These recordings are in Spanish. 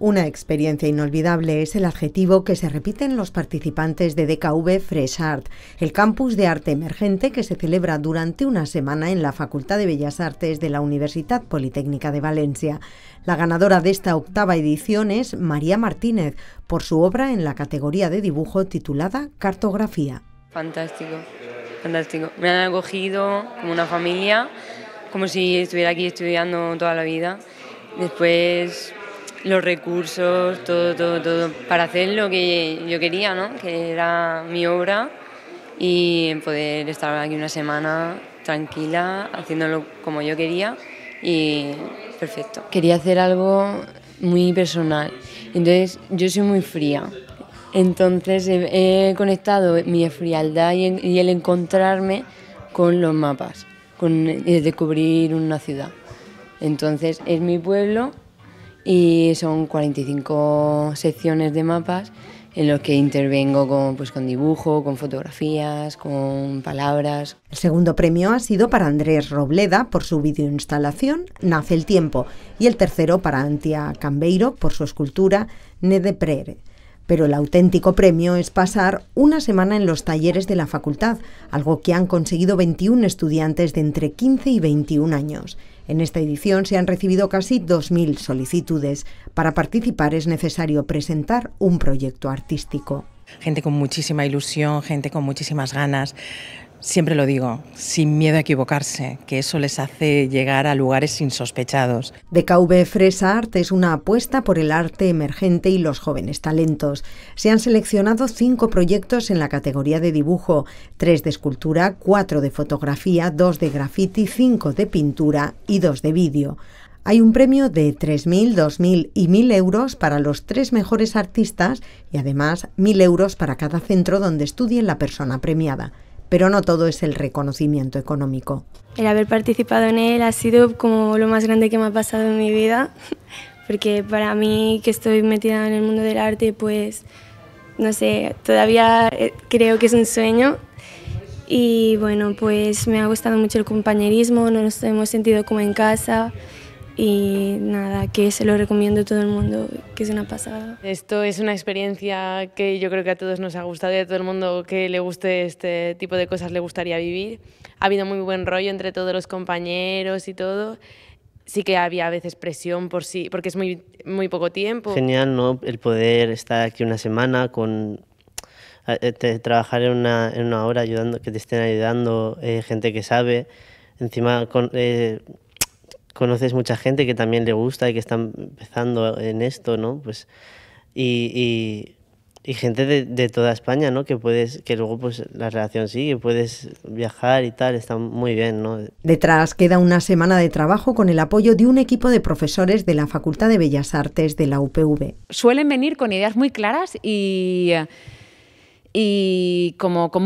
Una experiencia inolvidable es el adjetivo que se repiten los participantes de DKV Fresh Art, el campus de arte emergente que se celebra durante una semana en la Facultad de Bellas Artes de la Universidad Politécnica de Valencia. La ganadora de esta octava edición es María Martínez, por su obra en la categoría de dibujo titulada Cartografía. Fantástico, fantástico. Me han acogido como una familia, como si estuviera aquí estudiando toda la vida. Después los recursos, todo, todo, todo, para hacer lo que yo quería, ¿no? que era mi obra y poder estar aquí una semana tranquila, haciéndolo como yo quería y perfecto. Quería hacer algo muy personal, entonces yo soy muy fría. Entonces he conectado mi frialdad y el encontrarme con los mapas, con eh, descubrir una ciudad. Entonces es mi pueblo y son 45 secciones de mapas en los que intervengo con, pues, con dibujo, con fotografías, con palabras. El segundo premio ha sido para Andrés Robleda por su videoinstalación Nace el tiempo y el tercero para Antia Cambeiro por su escultura de Prere. Pero el auténtico premio es pasar una semana en los talleres de la facultad, algo que han conseguido 21 estudiantes de entre 15 y 21 años. En esta edición se han recibido casi 2.000 solicitudes. Para participar es necesario presentar un proyecto artístico gente con muchísima ilusión, gente con muchísimas ganas. Siempre lo digo, sin miedo a equivocarse, que eso les hace llegar a lugares insospechados. DKV Fresa Art es una apuesta por el arte emergente y los jóvenes talentos. Se han seleccionado cinco proyectos en la categoría de dibujo, tres de escultura, cuatro de fotografía, dos de graffiti, cinco de pintura y dos de vídeo. Hay un premio de 3.000, 2.000 y 1.000 euros para los tres mejores artistas y además 1.000 euros para cada centro donde estudie la persona premiada pero no todo es el reconocimiento económico. El haber participado en él ha sido como lo más grande que me ha pasado en mi vida, porque para mí que estoy metida en el mundo del arte, pues no sé, todavía eh, creo que es un sueño. Y bueno, pues me ha gustado mucho el compañerismo, nos hemos sentido como en casa y nada, que se lo recomiendo a todo el mundo, que es una pasada. Esto es una experiencia que yo creo que a todos nos ha gustado y a todo el mundo que le guste este tipo de cosas le gustaría vivir. Ha habido muy buen rollo entre todos los compañeros y todo. Sí que había a veces presión por sí, porque es muy, muy poco tiempo. Genial, ¿no? El poder estar aquí una semana con eh, trabajar en una, en una hora ayudando, que te estén ayudando eh, gente que sabe. Encima con, eh, conoces mucha gente que también le gusta y que está empezando en esto, ¿no? Pues, y, gente de, toda España, ¿no? Que puedes, que luego pues la relación sigue, puedes viajar y tal, está muy bien, ¿no? Detrás queda una semana de trabajo con el apoyo de un equipo de profesores de la Facultad de Bellas Artes de la UPV. Suelen venir con ideas muy claras y y como con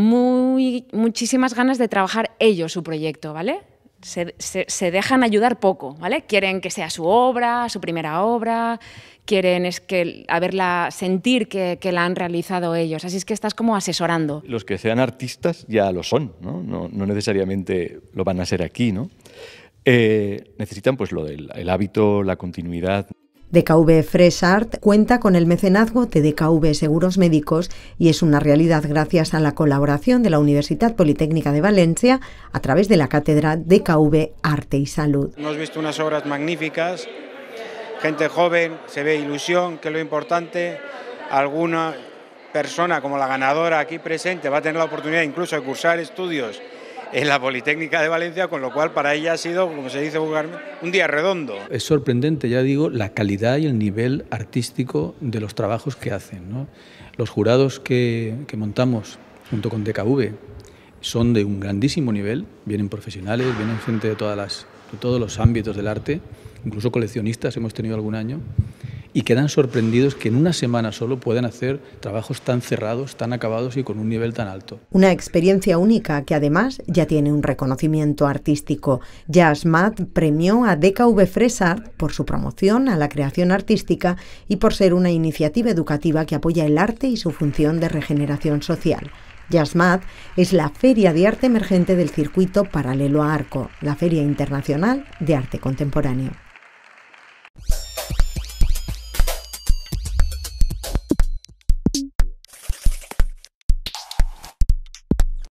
muchísimas ganas de trabajar ellos su proyecto, ¿vale? se, dejan ayudar poco, ¿vale? Quieren que sea su obra, su primera obra, quieren es que haberla sentir que, la han realizado ellos. Así es que estás como asesorando. Los que sean artistas ya lo son, ¿no? No, necesariamente lo van a ser aquí, ¿no? Eh, necesitan pues lo del el hábito, la continuidad. DKV Fresh Art cuenta con el mecenazgo de DKV Seguros Médicos y es una realidad gracias a la colaboración de la Universidad Politécnica de Valencia a través de la cátedra DKV Arte y Salud. Hemos visto unas obras magníficas, gente joven, se ve ilusión, que es lo importante, alguna persona como la ganadora aquí presente va a tener la oportunidad incluso de cursar estudios en la Politécnica de Valencia, con lo cual para ella ha sido, como se dice un día redondo. Es sorprendente, ya digo, la calidad y el nivel artístico de los trabajos que hacen. Los jurados que, montamos junto con DKV son de un grandísimo nivel, vienen profesionales, vienen gente de, todas las, de todos los ámbitos del arte, incluso coleccionistas hemos tenido algún año y quedan sorprendidos que en una semana solo puedan hacer trabajos tan cerrados, tan acabados y con un nivel tan alto. Una experiencia única que además ya tiene un reconocimiento artístico. JazzMath premió a DKV Fresart por su promoción a la creación artística y por ser una iniciativa educativa que apoya el arte y su función de regeneración social. JazzMath es la feria de arte emergente del circuito paralelo a Arco, la Feria Internacional de Arte Contemporáneo.